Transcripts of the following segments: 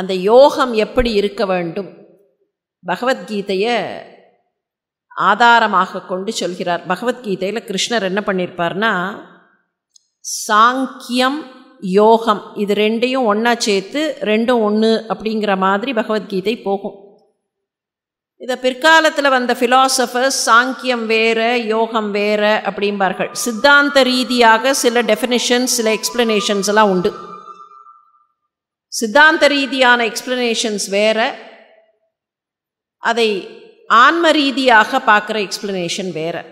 அந்த யோகம் எப்படி இருக்க வேண்டும் பகவத்கீதையை ஆதாரமாக கொண்டு சொல்கிறார் பகவத்கீதையில் கிருஷ்ணர் என்ன பண்ணியிருப்பார்னா சாங்கியம் யோகம் இது ரெண்டையும் ஒன்றா சேர்த்து ரெண்டும் ஒன்று அப்படிங்கிற மாதிரி பகவத்கீதை போகும் இதை பிற்காலத்தில் வந்த ஃபிலாசபர்ஸ் சாங்கியம் வேறு யோகம் வேறு அப்படிம்பார்கள் சித்தாந்த ரீதியாக சில டெஃபினிஷன்ஸ் சில எக்ஸ்ப்ளனேஷன்ஸ் எல்லாம் உண்டு சித்தாந்த ரீதியான எக்ஸ்பிளனேஷன்ஸ் வேறு அதை ஆன்ம ரீதியாக பார்க்குற எக்ஸ்பிளனேஷன் வேறு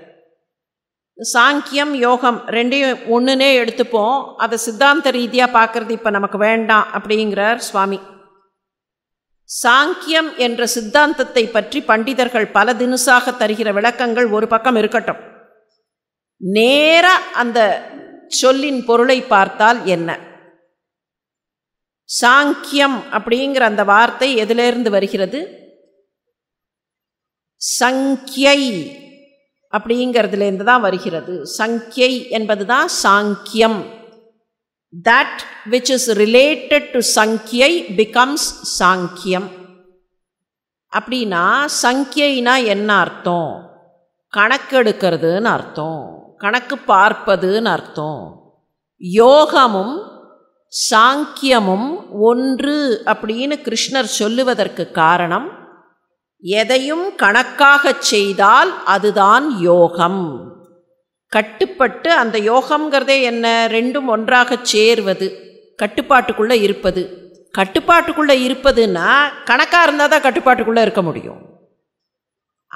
சாங்கியம் யோகம் ரெண்டையும் ஒன்றுனே எடுத்துப்போம் அதை சித்தாந்த ரீதியாக பார்க்குறது இப்போ நமக்கு வேண்டாம் அப்படிங்கிறார் சுவாமி சாங்கியம் என்ற சித்தாந்தத்தை பற்றி பண்டிதர்கள் பல தினுசாக தருகிற விளக்கங்கள் ஒரு பக்கம் இருக்கட்டும் நேராக அந்த சொல்லின் பொருளை பார்த்தால் என்ன சாங்கியம் அப்படிங்கிற அந்த வார்த்தை எதிலிருந்து வருகிறது சங்கியை அப்படிங்கிறதுலேருந்து தான் வருகிறது சங்கியை என்பது தான் சாங்கியம் that which is related to சங்கியை பிகம்ஸ் சாங்கியம் அப்படின்னா சங்கியைனா என்ன அர்த்தம் கணக்கெடுக்கிறதுன்னு அர்த்தம் கணக்கு பார்ப்பதுன்னு அர்த்தம் யோகமும் சாங்கியமும் ஒன்று அப்படின்னு கிருஷ்ணர் சொல்லுவதற்கு காரணம் எதையும் கணக்காகச் செய்தால் அதுதான் யோகம் கட்டுப்பட்டு அந்த யோகம்ங்கிறதே என்ன ரெண்டும் ஒன்றாக சேர்வது கட்டுப்பாட்டுக்குள்ளே இருப்பது கட்டுப்பாட்டுக்குள்ளே இருப்பதுன்னா கணக்காக இருந்தால் தான் கட்டுப்பாட்டுக்குள்ளே இருக்க முடியும்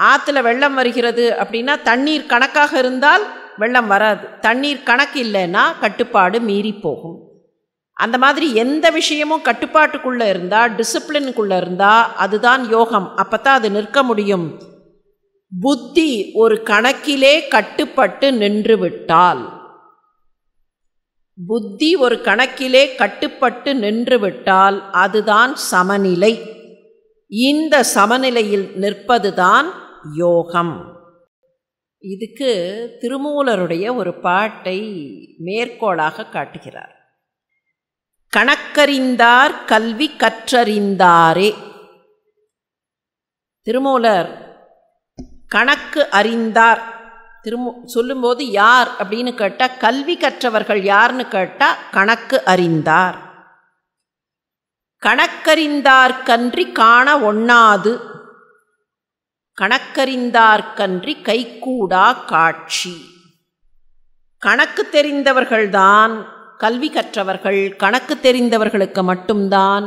ஆற்றுல வெள்ளம் வருகிறது அப்படின்னா தண்ணீர் கணக்காக இருந்தால் வெள்ளம் வராது தண்ணீர் கணக்கு இல்லைன்னா கட்டுப்பாடு மீறி போகும் அந்த மாதிரி எந்த விஷயமும் கட்டுப்பாட்டுக்குள்ளே இருந்தால் டிசிப்ளின்குள்ளே இருந்தால் அதுதான் யோகம் அப்போ தான் அது நிற்க முடியும் புத்தி ஒரு கணக்கிலே கட்டுப்பட்டு நின்று விட்டால் புத்தி ஒரு கணக்கிலே கட்டுப்பட்டு நின்று விட்டால் அதுதான் சமநிலை இந்த சமநிலையில் நிற்பதுதான் யோகம் இதுக்கு திருமூலருடைய ஒரு பாட்டை மேற்கோளாக காட்டுகிறார் கணக்கறிந்தார் கல்வி கற்றறிந்தாரே திருமூலர் கணக்கு அறிந்தார் திருமு சொல்லும்போது யார் அப்படின்னு கேட்டால் கல்வி கற்றவர்கள் யார்னு கேட்டால் கணக்கு அறிந்தார் கணக்கறிந்தார் கன்றி காண ஒண்ணாது கணக்கறிந்தார் கன்றி கைகூடா காட்சி கணக்கு தெரிந்தவர்கள்தான் கல்வி கற்றவர்கள் கணக்கு தெரிந்தவர்களுக்கு மட்டும்தான்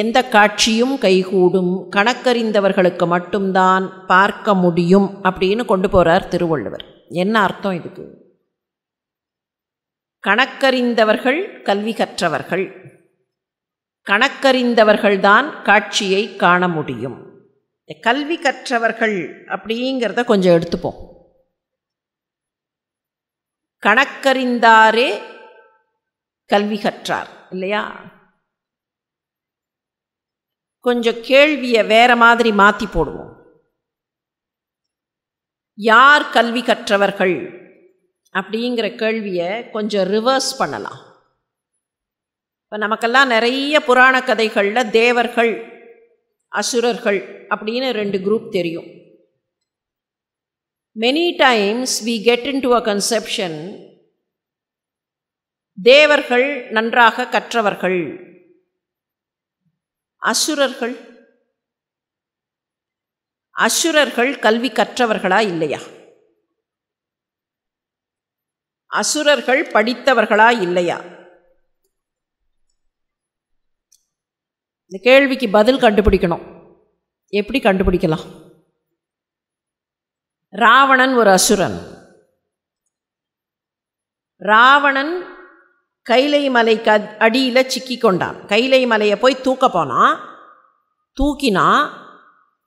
எந்த காட்சியும் கைகூடும் கணக்கறிந்தவர்களுக்கு மட்டும்தான் பார்க்க முடியும் அப்படின்னு கொண்டு போகிறார் திருவள்ளுவர் என்ன அர்த்தம் இதுக்கு கணக்கறிந்தவர்கள் கல்வி கற்றவர்கள் கணக்கறிந்தவர்கள்தான் காட்சியை காண முடியும் கல்வி கற்றவர்கள் அப்படிங்கிறத கொஞ்சம் எடுத்துப்போம் கணக்கறிந்தாரே கல்வி கற்றார் இல்லையா கொஞ்சம் கேள்வியை வேற மாதிரி மாற்றி போடுவோம் யார் கல்வி கற்றவர்கள் அப்படிங்கிற கேள்வியை கொஞ்சம் ரிவர்ஸ் பண்ணலாம் இப்போ நமக்கெல்லாம் நிறைய புராண கதைகளில் தேவர்கள் அசுரர்கள் அப்படின்னு ரெண்டு குரூப் தெரியும் many times we get into a conception தேவர்கள் நன்றாக கற்றவர்கள் அசுரர்கள் அசுரர்கள் கல்வி கற்றவர்களா இல்லையா அசுரர்கள் படித்தவர்களா இல்லையா இந்த கேள்விக்கு பதில் கண்டுபிடிக்கணும் எப்படி கண்டுபிடிக்கலாம் ராவணன் ஒரு அசுரன் ராவணன் கைலை மலைக்கு அடியில் சிக்கி கொண்டான் கைலை மலையை போய் தூக்க போனான் தூக்கினா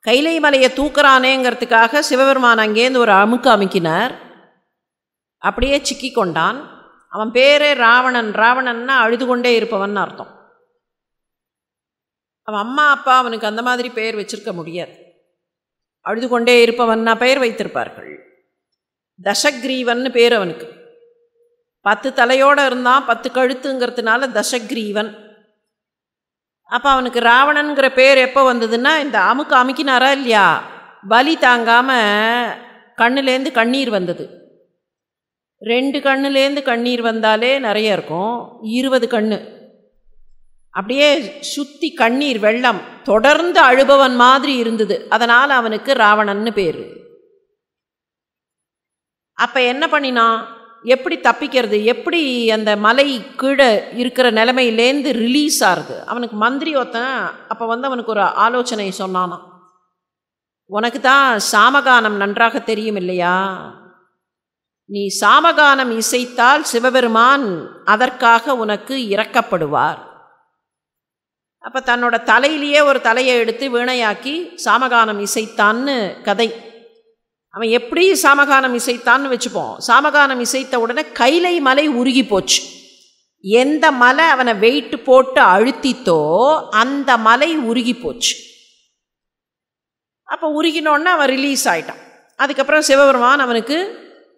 கைலை மலையை தூக்குறானேங்கிறதுக்காக சிவபெருமான் அங்கேருந்து ஒரு அமுக்கு அமுக்கினார் அப்படியே சிக்கி கொண்டான் அவன் பேரே ராவணன் ராவணன்னா அழுது கொண்டே இருப்பவன் அர்த்தம் அவன் அம்மா அப்பா அவனுக்கு அந்த மாதிரி பெயர் வச்சிருக்க முடியாது அழுது கொண்டே இருப்பவன்னா பெயர் வைத்திருப்பார்கள் தசக்ரீவன் பேர் அவனுக்கு பத்து தலையோடு இருந்தான் பத்து கழுத்துங்கிறதுனால தசக்ரீவன் அப்போ அவனுக்கு ராவணனுங்கிற பேர் எப்போ வந்ததுன்னா இந்த அமுக்கு அமுக்கினாரா இல்லையா பலி தாங்காமல் கண்ணுலேருந்து கண்ணீர் வந்தது ரெண்டு கண்ணுலேருந்து கண்ணீர் வந்தாலே நிறைய இருக்கும் இருபது கண்ணு அப்படியே சுற்றி கண்ணீர் வெள்ளம் தொடர்ந்து அழுபவன் மாதிரி இருந்தது அதனால் அவனுக்கு ராவணன்னு பேர் அப்போ என்ன பண்ணினான் எப்படி தப்பிக்கிறது எப்படி அந்த மலை கீழே இருக்கிற நிலைமையிலேருந்து ரிலீஸ் ஆகுது அவனுக்கு மந்திரி ஒருத்தன் அப்போ வந்து அவனுக்கு ஒரு ஆலோசனை சொன்னானான் உனக்கு தான் சாமகானம் நன்றாக தெரியும் இல்லையா நீ சாமகானம் இசைத்தால் சிவபெருமான் அதற்காக உனக்கு இறக்கப்படுவார் அப்போ தன்னோட தலையிலேயே ஒரு தலையை எடுத்து வீணையாக்கி சாமகானம் இசைத்தான்னு கதை அவன் எப்படி சாமகானம் இசைத்தான்னு வச்சுப்போம் சாமகானம் இசைத்த உடனே கைலை மலை உருகி போச்சு எந்த மலை அவனை வெயிட்டு போட்டு அழுத்தித்தோ அந்த மலை உருகி போச்சு அப்போ உருகினோடனே அவன் ரிலீஸ் ஆகிட்டான் அதுக்கப்புறம் சிவபெருமான் அவனுக்கு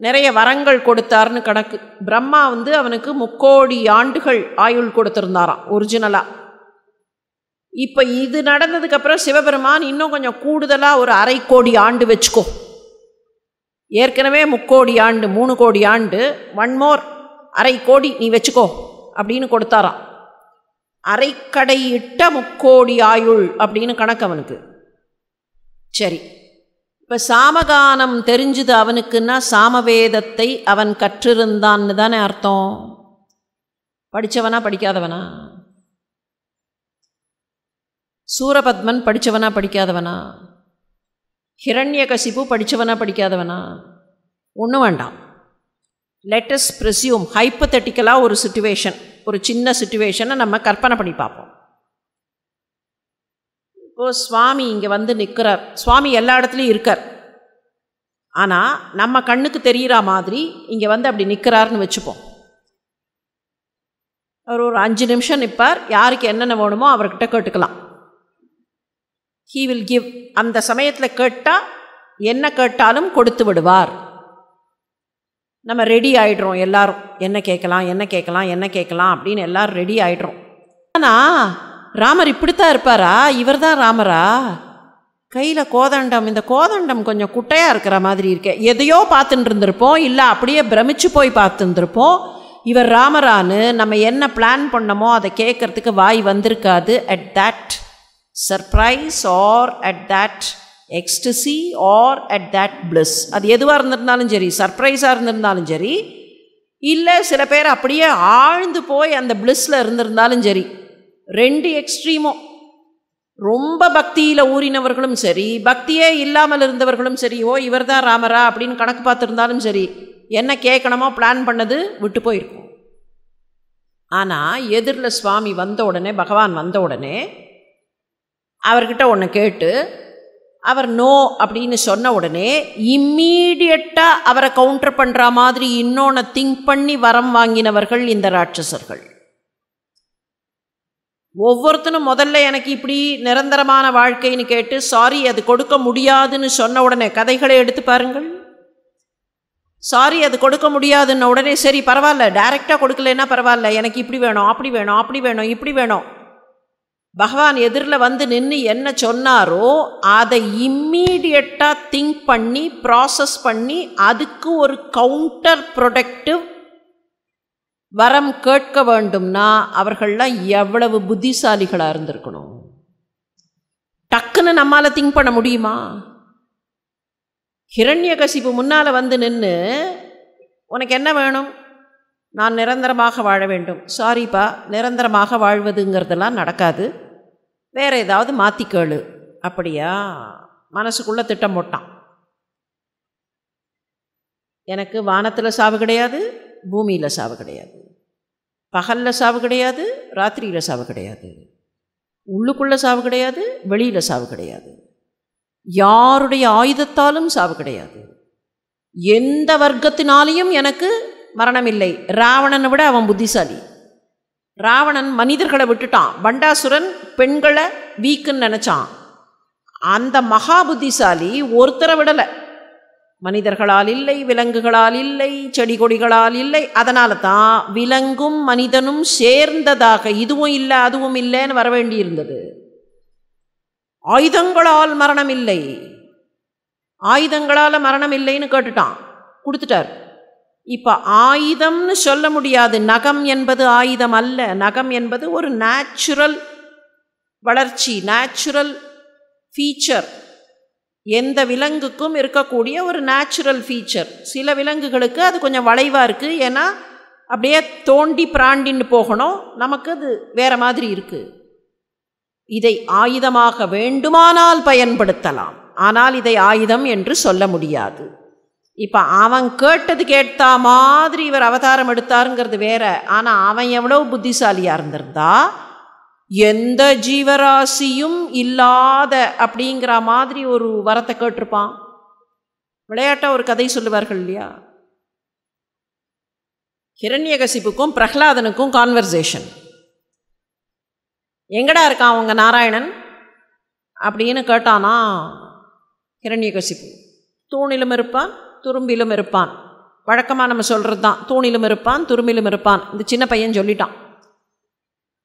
நிறைய வரங்கள் கொடுத்தார்னு கணக்கு பிரம்மா வந்து அவனுக்கு முக்கோடி ஆண்டுகள் ஆயுள் கொடுத்துருந்தாராம் ஒரிஜினலாக இப்போ இது நடந்ததுக்கப்புறம் சிவபெருமான் இன்னும் கொஞ்சம் கூடுதலாக ஒரு அரை கோடி ஆண்டு வச்சுக்கோ ஏற்கனவே முக்கோடி ஆண்டு மூணு கோடி ஆண்டு ஒன் மோர் அரை கோடி நீ வச்சுக்கோ அப்படின்னு கொடுத்தாராம் அரைக்கடையிட்ட முக்கோடி ஆயுள் அப்படின்னு கணக்கு அவனுக்கு சரி இப்போ சாமகானம் தெரிஞ்சுது அவனுக்குன்னா சாமவேதத்தை அவன் கற்றிருந்தான்னு தானே அர்த்தம் படித்தவனா படிக்காதவனா சூரபத்மன் படித்தவனா படிக்காதவனா ஹிரண்ய கசிப்பு படித்தவனா படிக்காதவனா ஒன்றும் வேண்டாம் லெட்டஸ்ட் ப்ரெசியூம் ஹைப்பத்தட்டிக்கலாக ஒரு சுச்சுவேஷன் ஒரு சின்ன சுச்சுவேஷனை நம்ம கற்பனை பண்ணி பார்ப்போம் இப்போது சுவாமி இங்கே வந்து நிற்கிறார் சுவாமி எல்லா இடத்துலையும் இருக்கார் ஆனால் நம்ம கண்ணுக்கு தெரிகிற மாதிரி இங்கே வந்து அப்படி நிற்கிறாருன்னு வச்சுப்போம் அவர் ஒரு அஞ்சு நிமிஷம் நிற்பார் யாருக்கு என்னென்ன வேணுமோ அவர்கிட்ட கேட்டுக்கலாம் ஹீ வில் கிவ் அந்த சமயத்தில் கேட்டால் என்ன கேட்டாலும் கொடுத்து விடுவார் நம்ம ரெடி ஆகிடுறோம் எல்லாரும் என்ன கேட்கலாம் என்ன கேட்கலாம் என்ன கேட்கலாம் அப்படின்னு எல்லாரும் ரெடி ஆகிடுறோம் ஆனால் ராமர் இப்படித்தான் இருப்பாரா இவர் தான் ராமரா கையில் கோதண்டம் இந்த கோதண்டம் கொஞ்சம் குட்டையாக இருக்கிற மாதிரி இருக்க எதையோ பார்த்துட்டு இருந்திருப்போம் இல்லை அப்படியே பிரமிச்சு போய் பார்த்துருந்துருப்போம் இவர் ராமரான்னு நம்ம என்ன பிளான் பண்ணமோ அதை கேட்குறதுக்கு வாய் வந்திருக்காது at that surprise or at that ecstasy or at that bliss அது எதுவாக இருந்திருந்தாலும் சரி சர்ப்ரைஸாக இருந்திருந்தாலும் சரி இல்லை சில பேர் அப்படியே ஆழ்ந்து போய் அந்த பிளிஸ்ஸில் இருந்திருந்தாலும் சரி ரெண்டு எக்ஸ்ட்ரீமும் ரொம்ப பக்தியில் ஊறினவர்களும் சரி பக்தியே இல்லாமல் இருந்தவர்களும் சரி ஓ இவர் தான் ராமரா அப்படின்னு கணக்கு பார்த்துருந்தாலும் சரி என்ன கேட்கணுமோ பிளான் பண்ணது விட்டு போயிருக்கும் ஆனால் எதிரில் சுவாமி வந்த உடனே பகவான் வந்த உடனே அவர்கிட்ட ஒன்று கேட்டு அவர் நோ அப்படின்னு சொன்ன உடனே இம்மீடியட்டாக அவரை கவுண்டர் பண்ணுற மாதிரி இன்னொன்று திங்க் பண்ணி வரம் வாங்கினவர்கள் இந்த ராட்சசர்கள் ஒவ்வொருத்தனும் முதல்ல எனக்கு இப்படி நிரந்தரமான வாழ்க்கைன்னு கேட்டு சாரி அது கொடுக்க முடியாதுன்னு சொன்ன உடனே கதைகளை எடுத்து பாருங்கள் சாரி அது கொடுக்க முடியாதுன்ன உடனே சரி பரவாயில்ல டைரெக்டாக கொடுக்கலன்னா பரவாயில்ல எனக்கு இப்படி வேணும் அப்படி வேணும் அப்படி வேணும் இப்படி வேணும் பகவான் எதிரில் வந்து நின்று என்ன சொன்னாரோ அதை இம்மீடியட்டாக திங்க் பண்ணி ப்ராசஸ் பண்ணி அதுக்கு ஒரு கவுண்டர் ப்ரொடக்டிவ் வரம் கேட்க வேண்டும்னா அவர்கள்லாம் எவ்வளவு புத்திசாலிகளாக இருந்திருக்கணும் டக்குன்னு நம்மளால் திங்க் பண்ண முடியுமா ஹிரண்யகசிப்பு முன்னால் வந்து நின்று உனக்கு என்ன வேணும் நான் நிரந்தரமாக வாழ வேண்டும் சாரிப்பா நிரந்தரமாக வாழ்வதுங்கிறதெல்லாம் நடக்காது வேறு ஏதாவது மாற்றிக்கேளு அப்படியா மனசுக்குள்ளே திட்டம் போட்டான் எனக்கு வானத்தில் சாவு கிடையாது பூமியில் சாவு கிடையாது பகலில் சாவு கிடையாது ராத்திரியில் சாவு கிடையாது உள்ளுக்குள்ளே சாவு கிடையாது வெளியில் சாவு கிடையாது யாருடைய ஆயுதத்தாலும் சாவு கிடையாது எந்த வர்க்கத்தினாலேயும் எனக்கு மரணமில்லை ராவணனை விட அவன் புத்திசாலி ராவணன் மனிதர்களை விட்டுட்டான் பண்டாசுரன் பெண்களை வீக்குன்னு நினச்சான் அந்த மகா புத்திசாலி ஒருத்தரை விடலை மனிதர்களால் இல்லை விலங்குகளால் இல்லை செடி கொடிகளால் இல்லை அதனால தான் விலங்கும் மனிதனும் சேர்ந்ததாக இதுவும் இல்லை அதுவும் இல்லைன்னு வர வேண்டியிருந்தது ஆயுதங்களால் மரணம் இல்லை ஆயுதங்களால் மரணம் இல்லைன்னு கேட்டுட்டான் கொடுத்துட்டார் இப்போ ஆயுதம்னு சொல்ல முடியாது நகம் என்பது ஆயுதம் அல்ல நகம் என்பது ஒரு நேச்சுரல் வளர்ச்சி நேச்சுரல் ஃபீச்சர் எந்த விலங்குக்கும் இருக்கக்கூடிய ஒரு நேச்சுரல் ஃபீச்சர் சில விலங்குகளுக்கு அது கொஞ்சம் வளைவாக இருக்குது ஏன்னா அப்படியே தோண்டி பிராண்டின்னு போகணும் நமக்கு அது வேறு மாதிரி இருக்குது இதை ஆயுதமாக வேண்டுமானால் பயன்படுத்தலாம் ஆனால் இதை ஆயுதம் என்று சொல்ல முடியாது இப்போ அவன் கேட்டது கேட்டா மாதிரி இவர் அவதாரம் எடுத்தாருங்கிறது வேற ஆனால் அவன் எவ்வளோ புத்திசாலியாக இருந்திருந்தா எந்த ஜீவராசியும் இல்லாத அப்படிங்கிற மாதிரி ஒரு வரத்தை கேட்டிருப்பான் விளையாட்டாக ஒரு கதை சொல்லுவார்கள் இல்லையா ஹிரண்யகசிப்புக்கும் பிரஹ்லாதனுக்கும் கான்வர்சேஷன் எங்கடா இருக்கான் அவங்க நாராயணன் அப்படின்னு கேட்டானா ஹிரண்யகசிப்பு தூணிலும் இருப்பான் துரும்பிலும் இருப்பான் வழக்கமாக நம்ம சொல்கிறது தான் தூணிலும் இருப்பான் துரும்பிலும் இருப்பான் இந்த சின்ன பையன் சொல்லிட்டான்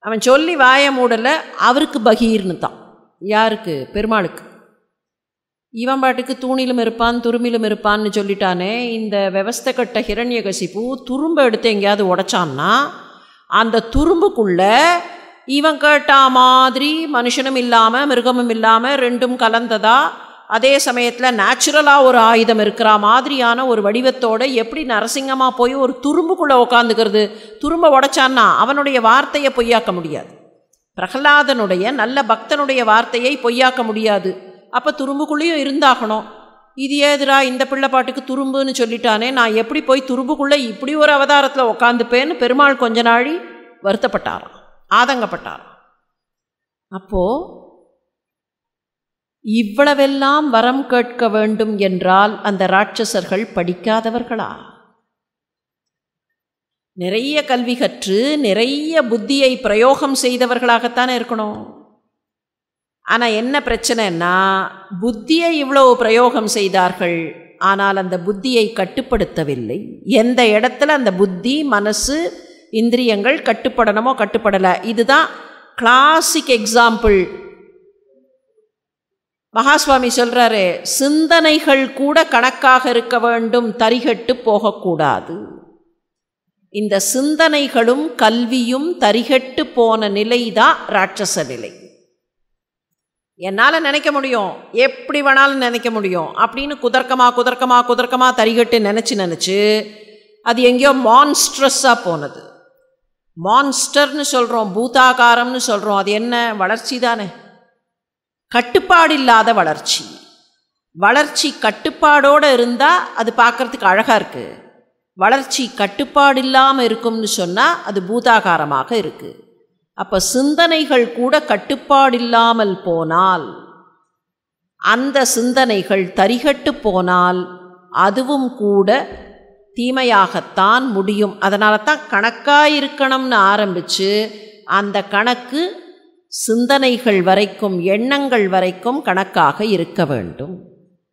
அவன் சொல்லி வாய மூடலை அவருக்கு பகீர்னு தான் யாருக்கு பெருமாளுக்கு இவன் பாட்டுக்கு தூணிலும் இருப்பான் துரும்பிலும் இருப்பான்னு சொல்லிட்டானே இந்த விவஸ்தை கட்ட ஹிரண்யகசிப்பு துரும்பை எடுத்து எங்கேயாவது உடைச்சான்னா அந்த துரும்புக்குள்ளே இவன் கேட்டா மாதிரி மனுஷனும் இல்லாமல் மிருகமும் இல்லாமல் ரெண்டும் கலந்ததாக அதே சமயத்தில் நேச்சுரலாக ஒரு ஆயுதம் இருக்கிற மாதிரியான ஒரு வடிவத்தோடு எப்படி நரசிங்கமாக போய் ஒரு துரும்புக்குள்ளே உட்காந்துக்கிறது துரும்ப உடைச்சான்னா அவனுடைய வார்த்தையை பொய்யாக்க முடியாது பிரகலாதனுடைய நல்ல பக்தனுடைய வார்த்தையை பொய்யாக்க முடியாது அப்போ துரும்புக்குள்ளேயும் இருந்தாகணும் இது ஏதுரா இந்த பிள்ளை பாட்டுக்கு துரும்புன்னு சொல்லிட்டானே நான் எப்படி போய் துரும்புக்குள்ளே இப்படி ஒரு அவதாரத்தில் உட்காந்துப்பேன்னு பெருமாள் கொஞ்ச நாழி வருத்தப்பட்டாரான் ஆதங்கப்பட்டாரான் அப்போது இவ்வளவெல்லாம் வரம் கேட்க வேண்டும் என்றால் அந்த ராட்சசர்கள் படிக்காதவர்களா நிறைய கல்வி கற்று நிறைய புத்தியை பிரயோகம் செய்தவர்களாகத்தானே இருக்கணும் ஆனால் என்ன பிரச்சனைன்னா புத்தியை இவ்வளவு பிரயோகம் செய்தார்கள் ஆனால் அந்த புத்தியை கட்டுப்படுத்தவில்லை எந்த இடத்துல அந்த புத்தி மனசு இந்திரியங்கள் கட்டுப்படணுமோ கட்டுப்படலை இதுதான் கிளாசிக் எக்ஸாம்பிள் மகாஸ்வாமி சொல்கிறாரு சிந்தனைகள் கூட கணக்காக இருக்க வேண்டும் தரிகட்டு போகக்கூடாது இந்த சிந்தனைகளும் கல்வியும் தரிகட்டு போன நிலை தான் ராட்சச நிலை என்னால் நினைக்க முடியும் எப்படி வேணாலும் நினைக்க முடியும் அப்படின்னு குதர்க்கமாக குதர்க்கமாக குதர்க்கமாக தரிகட்டு நினச்சி நினச்சி அது எங்கேயோ மான்ஸ்ட்ரஸ்ஸாக போனது மான்ஸ்டர்னு சொல்கிறோம் பூதாகாரம்னு சொல்கிறோம் அது என்ன வளர்ச்சி தானே கட்டுப்பாடில்லாத வளர்ச்சி வளர்ச்சி கட்டுப்பாடோடு இருந்தால் அது பார்க்குறதுக்கு அழகாக இருக்குது வளர்ச்சி கட்டுப்பாடு இல்லாமல் இருக்கும்னு சொன்னால் அது பூதாகாரமாக இருக்குது அப்போ சிந்தனைகள் கூட கட்டுப்பாடு இல்லாமல் போனால் அந்த சிந்தனைகள் தரிகட்டு போனால் அதுவும் கூட தீமையாகத்தான் முடியும் அதனால தான் கணக்காக இருக்கணும்னு ஆரம்பித்து அந்த கணக்கு சிந்தனைகள் வரைக்கும் எண்ணங்கள் வரைக்கும் கணக்காக இருக்க வேண்டும்